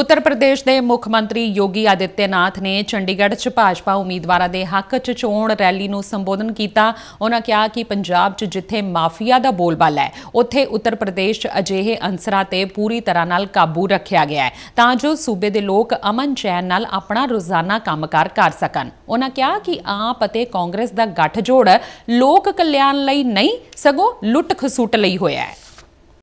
ਉੱਤਰ ਪ੍ਰਦੇਸ਼ ਦੇ ਮੁੱਖ ਮੰਤਰੀ ਯੋਗੀ ਆਦਿੱਤਿਆਨਾਥ ਨੇ ਚੰਡੀਗੜ੍ਹ 'ਚ ਭਾਜਪਾ ਉਮੀਦਵਾਰਾਂ ਦੇ ਹੱਕ 'ਚ ਚੋਣ ਰੈਲੀ ਨੂੰ ਸੰਬੋਧਨ ਕੀਤਾ ਉਹਨਾਂ ਕਿਹਾ ਕਿ ਪੰਜਾਬ 'ਚ ਜਿੱਥੇ ਮਾਫੀਆ ਦਾ ਬੋਲਬਾਲਾ ਹੈ ਉੱਥੇ ਉੱਤਰ ਪ੍ਰਦੇਸ਼ 'ਚ ਅਜਿਹੇ ਅੰਸਰਾਂ ਤੇ ਪੂਰੀ ਤਰ੍ਹਾਂ ਨਾਲ ਕਾਬੂ ਰੱਖਿਆ ਗਿਆ ਹੈ ਤਾਂ ਜੋ ਸੂਬੇ ਦੇ ਲੋਕ ਅਮਨ ਚੈਨ ਨਾਲ ਆਪਣਾ ਰੋਜ਼ਾਨਾ ਕੰਮਕਾਰ ਕਰ ਸਕਣ ਉਹਨਾਂ ਕਿਹਾ ਕਿ ਆਪ ਅਤੇ ਕਾਂਗਰਸ ਦਾ ਗੱਠਜੋੜ ਲੋਕ ਕਲਿਆਣ ਲਈ ਨਹੀਂ ਸਗੋਂ ਲੁੱਟ ਖਸੂਟ ਲਈ ਹੋਇਆ ਹੈ